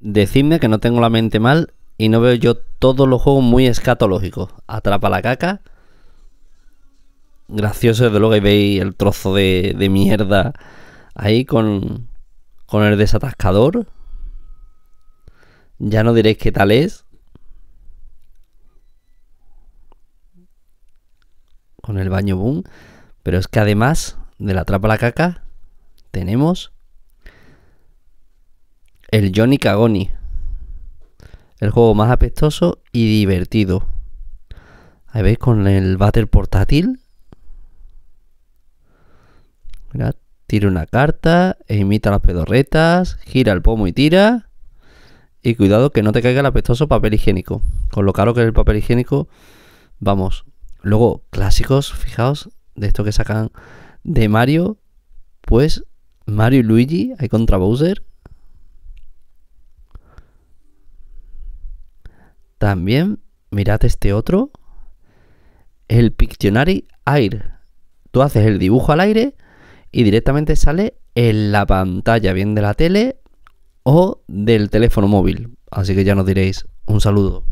Decidme que no tengo la mente mal y no veo yo todos los juegos muy escatológicos. Atrapa la caca. Gracioso, desde luego, y veis el trozo de, mierda ahí con, con el desatascador. Ya no diréis qué tal es. Con el baño boom. Pero es que además de la trapa la caca, tenemos el Johnny Cagoni. El juego más apestoso y divertido. Ahí veis con el váter portátil. tira una carta, e imita las pedorretas, gira el pomo y tira. Y cuidado que no te caiga el apestoso papel higiénico. Con lo caro que es el papel higiénico, vamos. Luego, clásicos, fijaos, de esto que sacan de Mario, pues Mario y Luigi, hay contra Bowser. También mirad este otro, el Pictionary Air. Tú haces el dibujo al aire y directamente sale en la pantalla, bien de la tele o del teléfono móvil. Así que ya nos diréis un saludo.